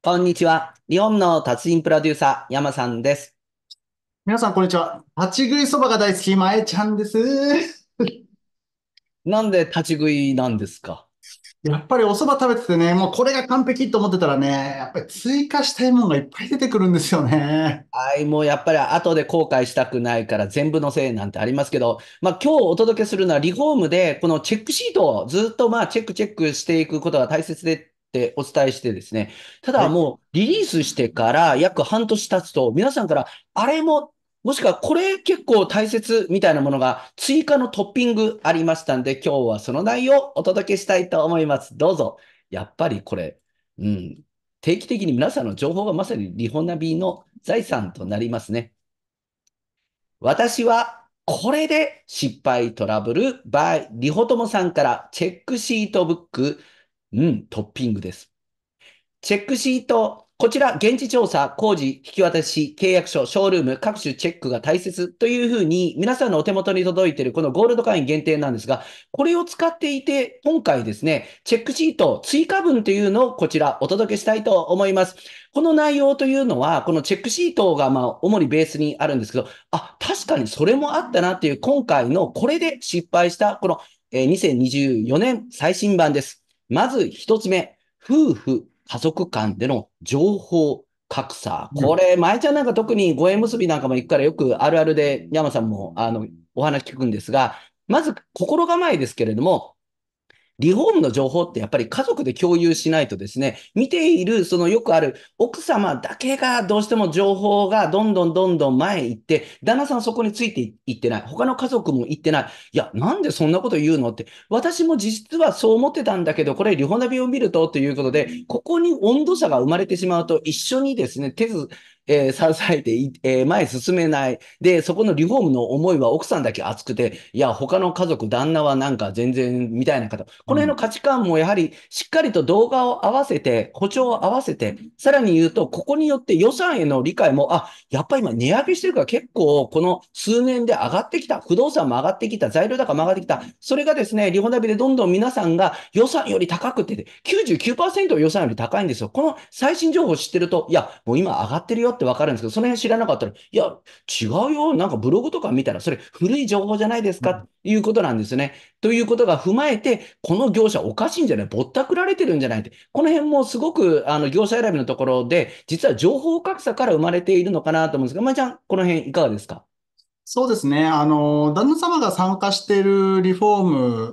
こんにちは。日本の達人プロデューサー、山さんです。皆さん、こんにちは。立ち食いそばが大好き、まえちゃんです。なんで立ち食いなんですかやっぱりお蕎麦食べててね、もうこれが完璧と思ってたらね、やっぱり追加したいものがいっぱい出てくるんですよね。はい、もうやっぱり後で後悔したくないから全部のせいなんてありますけど、まあ今日お届けするのはリフォームで、このチェックシートをずっとまあチェックチェックしていくことが大切でってお伝えしてですね、ただもうリリースしてから約半年経つと、皆さんからあれももしくはこれ結構大切みたいなものが追加のトッピングありましたんで、今日はその内容をお届けしたいと思います。どうぞ。やっぱりこれ、うん、定期的に皆さんの情報がまさにリホナビの財産となりますね。私はこれで失敗トラブル by リホトモさんからチェックシートブックうん、トッピングです。チェックシート。こちら、現地調査、工事、引き渡し、契約書、ショールーム、各種チェックが大切というふうに、皆さんのお手元に届いているこのゴールド会員限定なんですが、これを使っていて、今回ですね、チェックシート追加分というのをこちらお届けしたいと思います。この内容というのは、このチェックシートがまあ主にベースにあるんですけど、あ、確かにそれもあったなっていう、今回のこれで失敗した、この2024年最新版です。まず一つ目、夫婦、家族間での情報格差。これ、前ちゃんなんか特にご縁結びなんかも行くからよくあるあるで、山さんもあのお話聞くんですが、まず心構えですけれども、リフォームの情報ってやっぱり家族で共有しないとですね、見ている、そのよくある奥様だけがどうしても情報がどんどんどんどん前へ行って、旦那さんそこについて行ってない。他の家族も行ってない。いや、なんでそんなこと言うのって。私も実はそう思ってたんだけど、これリフォナビを見るとということで、ここに温度差が生まれてしまうと一緒にですね、手ず、えー、支えてい、えー、前進めない。で、そこのリフォームの思いは奥さんだけ熱くて、いや、他の家族、旦那はなんか全然、みたいな方。この辺の価値観もやはり、しっかりと動画を合わせて、補聴を合わせて、さらに言うと、ここによって予算への理解も、あ、やっぱり今値上げしてるから結構、この数年で上がってきた。不動産も上がってきた。材料高も上がってきた。それがですね、リフォナビでどんどん皆さんが予算より高くて、99%予算より高いんですよ。この最新情報を知ってると、いや、もう今上がってるよ。ってわかるんですけど、その辺知らなかったら、いや、違うよ。なんかブログとか見たら、それ古い情報じゃないですか、ということなんですね。ということが踏まえて、この業者おかしいんじゃないぼったくられてるんじゃないって。この辺もすごく、あの、業者選びのところで、実は情報格差から生まれているのかなと思うんですが、まあ、ちゃん、この辺いかがですかそうですね。あの、旦那様が参加しているリフォ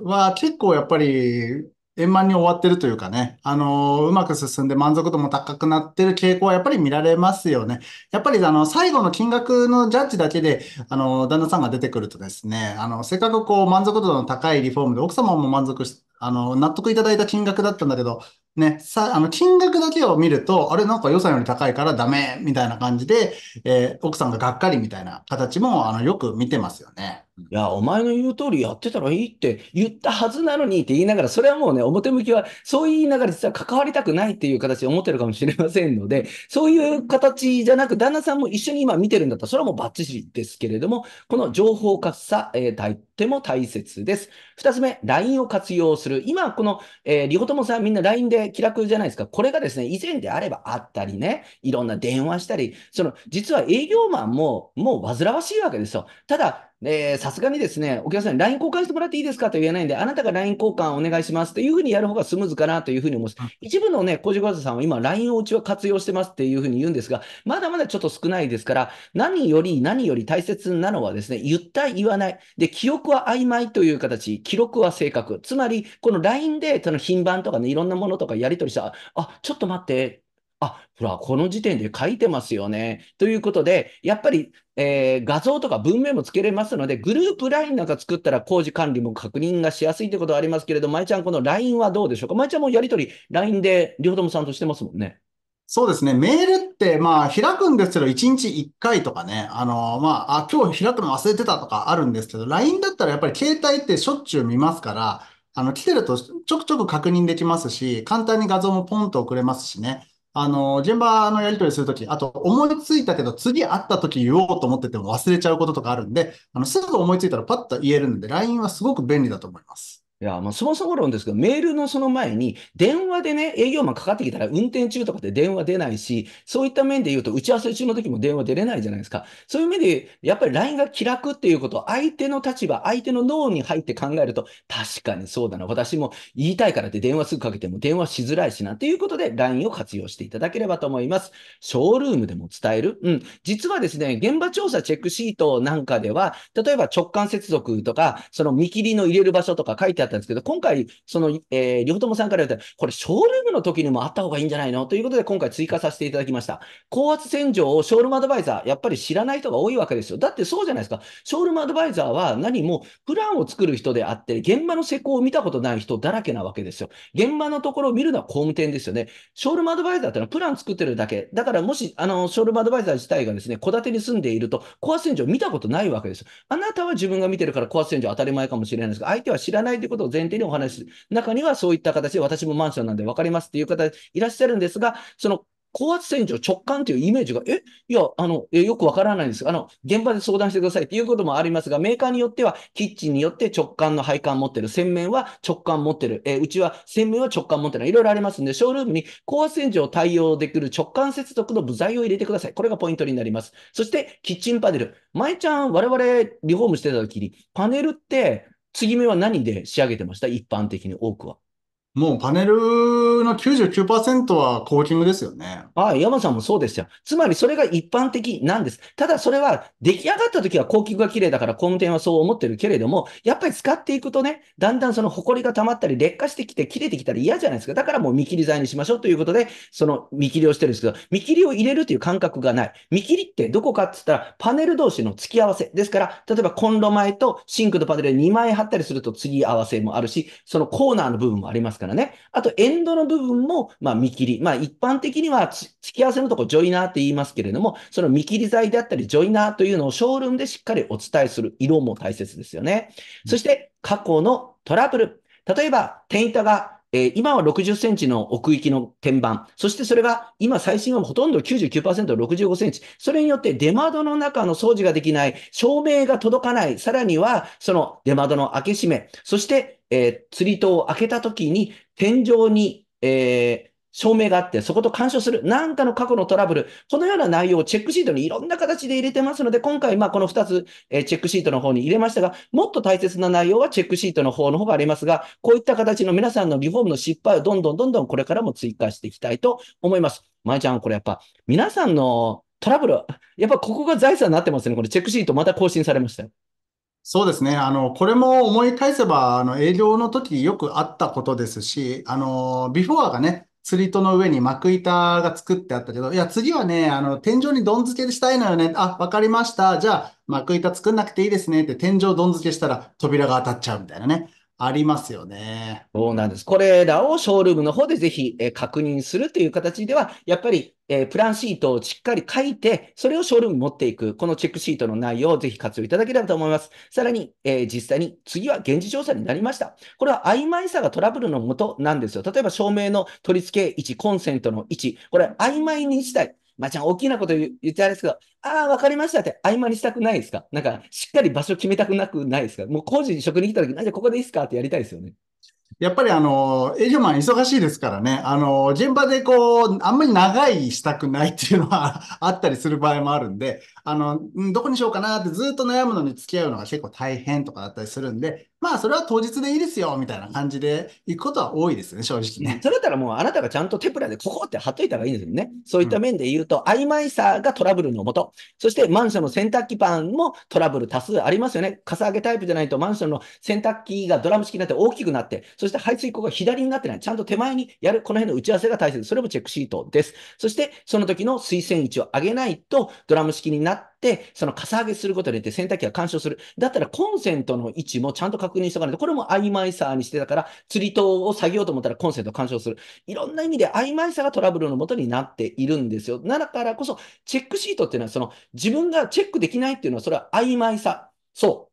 ームは結構やっぱり円満に終わってるというかね、あのー、うまく進んで満足度も高くなってる傾向はやっぱり見られますよね。やっぱりあの、最後の金額のジャッジだけで、あの、旦那さんが出てくるとですね、あの、せっかくこう、満足度の高いリフォームで奥様も満足し、あの、納得いただいた金額だったんだけど、ね、さ、あの、金額だけを見ると、あれなんか予算より高いからダメ、みたいな感じで、えー、奥さんががっかりみたいな形も、あの、よく見てますよね。いや、お前の言う通りやってたらいいって言ったはずなのにって言いながら、それはもうね、表向きは、そう言いながら実は関わりたくないっていう形で思ってるかもしれませんので、そういう形じゃなく、旦那さんも一緒に今見てるんだったら、それはもうバッチリですけれども、この情報格差、えー、とっても大切です。二つ目、LINE を活用する。今、この、えー、リホトモさんみんな LINE で気楽じゃないですか。これがですね、以前であればあったりね、いろんな電話したり、その、実は営業マンも、もう煩わしいわけですよ。ただ、で、さすがにですね、お客さんに LINE 交換してもらっていいですかと言えないんで、あなたが LINE 交換お願いしますというふうにやる方がスムーズかなというふうに思います。一部のね、工事小さんは今 LINE をうちは活用してますっていうふうに言うんですが、まだまだちょっと少ないですから、何より何より大切なのはですね、言った言わない。で、記憶は曖昧という形、記録は正確。つまり、この LINE でその品番とかね、いろんなものとかやり取りしたら、あ、ちょっと待って、あ、ほら、この時点で書いてますよね。ということで、やっぱり、えー、画像とか文面もつけれますので、グループ LINE なんか作ったら工事管理も確認がしやすいということはありますけれど、まいちゃん、この LINE はどうでしょうかまいちゃんもやりとり、LINE で両友さんとしてますもんね。そうですね。メールって、まあ、開くんですけど、1日1回とかね、あの、まあ、あ、今日開くの忘れてたとかあるんですけど、LINE だったらやっぱり携帯ってしょっちゅう見ますから、あの、来てるとちょくちょく確認できますし、簡単に画像もポンと送れますしね。あの、現場のやり取りするとき、あと思いついたけど次会ったとき言おうと思ってても忘れちゃうこととかあるんで、あの、すぐ思いついたらパッと言えるんで、LINE はすごく便利だと思います。いや、まあ、そもそも論ですけど、メールのその前に、電話でね、営業マンかかってきたら運転中とかで電話出ないし、そういった面で言うと、打ち合わせ中の時も電話出れないじゃないですか。そういう面で、やっぱり LINE が気楽っていうことを、相手の立場、相手の脳に入って考えると、確かにそうだな。私も言いたいからって電話すぐかけても電話しづらいしな、ということで、LINE を活用していただければと思います。ショールームでも伝える。うん。実はですね、現場調査チェックシートなんかでは、例えば直感接続とか、その見切りの入れる場所とか書いてあだったんですけど、今回、その、えー、両友さんから言ったら、これ、ショールームの時にもあった方がいいんじゃないのということで、今回追加させていただきました。高圧洗浄をショールームアドバイザー、やっぱり知らない人が多いわけですよ。だってそうじゃないですか。ショールームアドバイザーは何もプランを作る人であって、現場の施工を見たことない人だらけなわけですよ。現場のところを見るのは工務店ですよね。ショールームアドバイザーってのはプラン作ってるだけ。だからもし、あの、ショールームアドバイザー自体がですね、戸建てに住んでいると、高圧洗浄見たことないわけです。あなたは自分が見てるから高圧洗浄当たり前かもしれないですが、相手は知らないということことを前提にお話しする。中にはそういった形で私もマンションなんで分かりますっていう方いらっしゃるんですが、その高圧洗浄直感というイメージが、え、いや、あの、よくわからないんです。あの、現場で相談してくださいっていうこともありますが、メーカーによっては、キッチンによって直感の配管持ってる、洗面は直感持ってる、えうちは洗面は直感持ってない、いろいろありますんで、ショールームに高圧洗浄対応できる直感接続の部材を入れてください。これがポイントになります。そして、キッチンパネル。前ちゃん、我々リフォームしてた時に、パネルって、継ぎ目は何で仕上げてました一般的に多くは。もうパネルの99%はコーティングですよね。ああ、山さんもそうですよ。つまりそれが一般的なんです。ただそれは出来上がった時はコーングが綺麗だから工務店はそう思ってるけれども、やっぱり使っていくとね、だんだんその埃が溜まったり劣化してきて切れてきたら嫌じゃないですか。だからもう見切り剤にしましょうということで、その見切りをしてるんですけど、見切りを入れるという感覚がない。見切りってどこかって言ったらパネル同士の突き合わせ。ですから、例えばコンロ前とシンクのパネルで2枚貼ったりすると次合わせもあるし、そのコーナーの部分もありますからね。あとエンドのの部分も、まあ、見切り。まあ、一般的には、付き合わせのとこ、ジョイナーって言いますけれども、その見切り剤であったり、ジョイナーというのをショールームでしっかりお伝えする色も大切ですよね。うん、そして、過去のトラブル。例えば、天板がえ今は60センチの奥行きの天板、そしてそれが今最新はほとんど99%、65センチ、それによって出窓の中の掃除ができない、照明が届かない、さらにはその出窓の開け閉め、そして、えー、釣り戸を開けた時に天井にえー、証明があって、そこと干渉する、なんかの過去のトラブル、このような内容をチェックシートにいろんな形で入れてますので、今回、まあ、この2つ、えー、チェックシートの方に入れましたが、もっと大切な内容はチェックシートの方の方がありますが、こういった形の皆さんのリフォームの失敗をどんどんどんどんこれからも追加していきたいと思います。まえちゃん、これやっぱ、皆さんのトラブル、やっぱここが財産になってますね。これチェックシートまた更新されましたよ。そうですね。あの、これも思い返せば、あの、営業の時よくあったことですし、あの、ビフォアがね、釣り糸の上に幕板が作ってあったけど、いや、次はね、あの、天井にどん付けしたいのよね。あ、わかりました。じゃあ、幕板作んなくていいですねって、天井どん付けしたら扉が当たっちゃうみたいなね。ありますよね。そうなんです。これらをショールームの方でぜひ、えー、確認するという形では、やっぱり、えー、プランシートをしっかり書いて、それをショールームに持っていく、このチェックシートの内容をぜひ活用いただければと思います。さらに、えー、実際に次は現地調査になりました。これは曖昧さがトラブルのもとなんですよ。例えば、照明の取り付け位置、コンセントの位置、これ曖昧にしたい。まあ、ちゃん、大きなこと言ってあれですけど、ああ、わかりましたって合間にしたくないですかなんか、しっかり場所決めたくなくないですかもう工事に職に来た時、なんでここでいいですかってやりたいですよね。やっぱりあの、営業マン忙しいですからね、あの、現場でこう、あんまり長いしたくないっていうのはあったりする場合もあるんで、あの、どこにしようかなってずっと悩むのに付き合うのが結構大変とかだったりするんで、まあそれは当日でいいですよみたいな感じで行くことは多いですね、正直ね。それだったらもうあなたがちゃんと手プラでここって貼っといた方がいいんですよね。そういった面で言うと、うん、曖昧さがトラブルのもと。そしてマンションの洗濯機パンもトラブル多数ありますよね。かさ上げタイプじゃないとマンションの洗濯機がドラム式になって大きくなって、そして排水口が左になってない。ちゃんと手前にやる、この辺の打ち合わせが大切。それもチェックシートです。そしてその時の推薦位置を上げないと、ドラム式になってって、そのかさ上げすることによって洗濯機が干渉する。だったらコンセントの位置もちゃんと確認しとかないと、これも曖昧さにしてたから、釣り灯を下げようと思ったらコンセント干渉する。いろんな意味で曖昧さがトラブルのもとになっているんですよ。ならからこそ、チェックシートっていうのは、その自分がチェックできないっていうのは、それは曖昧さ。そう。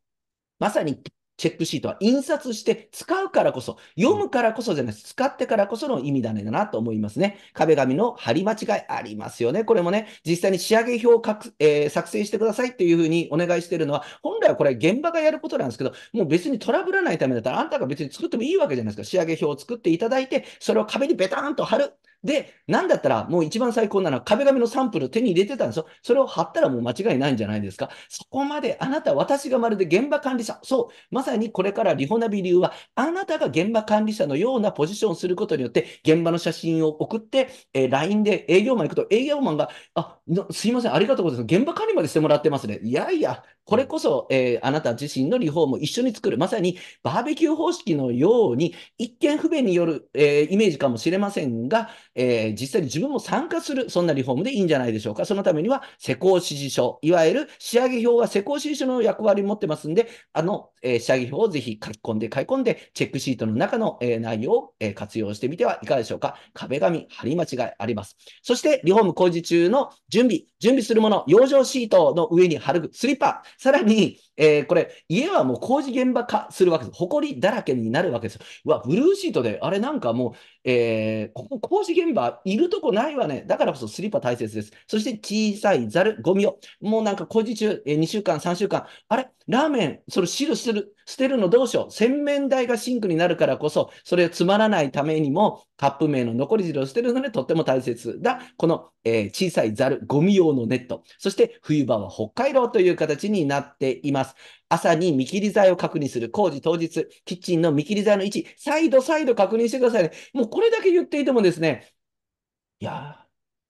まさにチェックシートは印刷して使うからこそ、読むからこそじゃないです。使ってからこその意味だねだなと思いますね。壁紙の貼り間違いありますよね。これもね、実際に仕上げ表をかく、えー、作成してくださいっていうふうにお願いしてるのは、本来はこれ現場がやることなんですけど、もう別にトラブらないためだったら、あんたが別に作ってもいいわけじゃないですか。仕上げ表を作っていただいて、それを壁にベターンと貼る。で、なんだったら、もう一番最高なのは壁紙のサンプル手に入れてたんですよ。それを貼ったらもう間違いないんじゃないですか。そこまであなた、私がまるで現場管理者。そう、まさにこれからリホナビ流は、あなたが現場管理者のようなポジションをすることによって、現場の写真を送って、えー、LINE で営業マン行くと、営業マンが、あ、すいません、ありがとうございます。現場管理までしてもらってますね。いやいや、これこそ、えー、あなた自身のリフォームを一緒に作る。まさにバーベキュー方式のように、一見不便による、えー、イメージかもしれませんが、えー、実際に自分も参加する、そんなリフォームでいいんじゃないでしょうか。そのためには、施工指示書、いわゆる仕上げ表は施工指示書の役割を持ってますんで、あの、え仕上げ表をぜひ書き込んで書き込んで、チェックシートの中の、え内容を、え活用してみてはいかがでしょうか。壁紙、貼り間違いあります。そして、リフォーム工事中の準備、準備するもの、養生シートの上に貼るスリッパ、さらに、えー、これ、家はもう工事現場化するわけです。埃だらけになるわけです。うわ、ブルーシートで、あれなんかもう、えー、ここ工事現場いるとこないわね。だからこそスリッパ大切です。そして小さいざる、ゴミを、もうなんか工事中、えー、2週間、3週間、あれラーメン、それ汁する、捨てるのどうしよう。洗面台がシンクになるからこそ、それをつまらないためにも、カップ麺の残り汁を捨てるのでとっても大切だ。この、えー、小さいざる、ゴミ用のネット。そして冬場は北海道という形になっています。朝に見切り剤を確認する。工事当日、キッチンの見切り剤の位置、再度再度確認してくださいね。もうこれだけ言っていてもですね、いやー、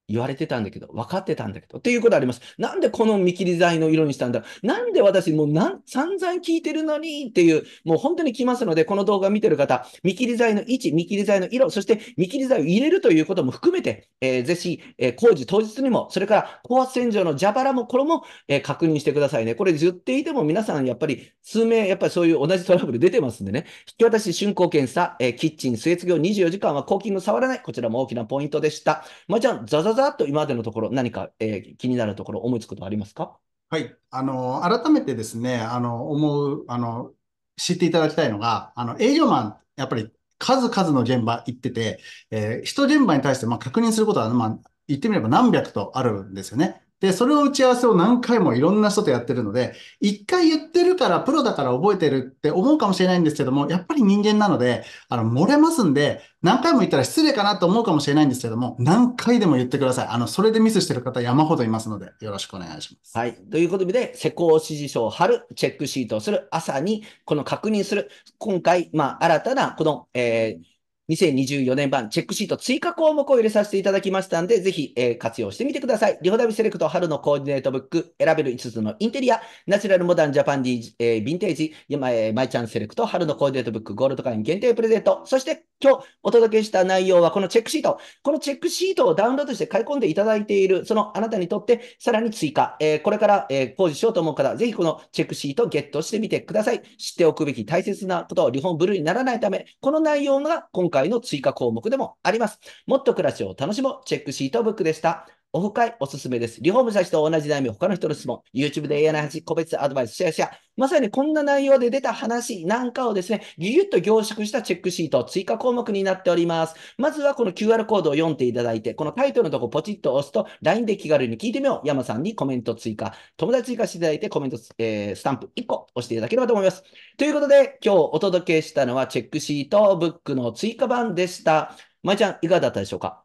言われてたんだけど、分かってたんだけど、っていうことあります。なんでこの見切り剤の色にしたんだなんで私もうなん散々聞いてるのにっていう、もう本当に来ますので、この動画を見てる方、見切り剤の位置、見切り剤の色、そして見切り剤を入れるということも含めて、えー、ぜひ、えー、工事当日にも、それから高圧洗浄の蛇腹も、これも、えー、確認してくださいね。これ言っていても皆さんやっぱり数名、やっぱりそういう同じトラブル出てますんでね。引き渡し、竣工検査、えー、キッチン、末月業24時間はコーキング触らない。こちらも大きなポイントでした。まあ、じゃあ、ザザざっと今までのところ、何か、えー、気になるところ、思いつくことありますかはい。あの、改めてですね、あの、思う、あの、知っていただきたいのが、あの、営業マン、やっぱり数々の現場行ってて、えー、人現場に対して、まあ、確認することは、まあ、言ってみれば何百とあるんですよね。で、それを打ち合わせを何回もいろんな人とやってるので、一回言ってるから、プロだから覚えてるって思うかもしれないんですけども、やっぱり人間なので、あの、漏れますんで、何回も言ったら失礼かなと思うかもしれないんですけども、何回でも言ってください。あの、それでミスしてる方山ほどいますので、よろしくお願いします。はい。ということで、施工指示書を貼る、チェックシートをする、朝にこの確認する、今回、まあ、新たな、この、えー2024年版チェックシート追加項目を入れさせていただきましたんで、ぜひ、えー、活用してみてください。リホダビセレクト春のコーディネートブック、選べる5つのインテリア、ナチュラルモダンジャパンディ、えー、ヴィンテージ、マイ、えチャンセレクト春のコーディネートブック、ゴールド会員限定プレゼント。そして今日お届けした内容はこのチェックシート。このチェックシートをダウンロードして買い込んでいただいている、そのあなたにとってさらに追加、えー、これから、えー、工事しようと思う方、ぜひこのチェックシートをゲットしてみてください。知っておくべき大切なこと、を、リフォームブルーにならないため、この内容が今回回の追加項目でもあります。もっと暮らしを楽しもうチェックシートブックでした。オフ会おすすめです。リフォームした人と同じ悩み、他の人の質問、YouTube で AI の話、個別アドバイス、シェアシェア。まさにこんな内容で出た話なんかをですね、ぎゅっと凝縮したチェックシート、追加項目になっております。まずはこの QR コードを読んでいただいて、このタイトルのとこポチッと押すと、LINE で気軽に聞いてみよう。山さんにコメント追加、友達追加していただいて、コメント、えー、スタンプ1個押していただければと思います。ということで、今日お届けしたのはチェックシートブックの追加版でした。まいちゃん、いかがだったでしょうか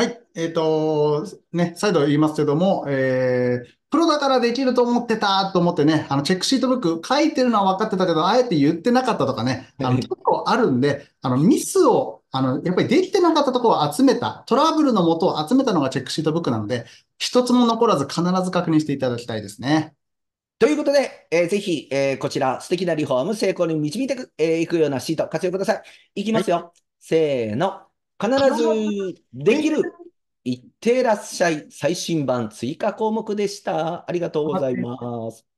はい。えっ、ー、と、ね、再度言いますけども、えー、プロだからできると思ってたと思ってね、あの、チェックシートブック書いてるのは分かってたけど、あえて言ってなかったとかね、あの、結構あるんで、あの、ミスを、あの、やっぱりできてなかったところを集めた、トラブルのもとを集めたのがチェックシートブックなので、一つも残らず必ず確認していただきたいですね。ということで、えー、ぜひ、えー、こちら、素敵なリフォーム成功に導いていく,、えー、くようなシート活用ください。いきますよ。はい、せーの。必ずできる。いってらっしゃい。最新版追加項目でした。ありがとうございます。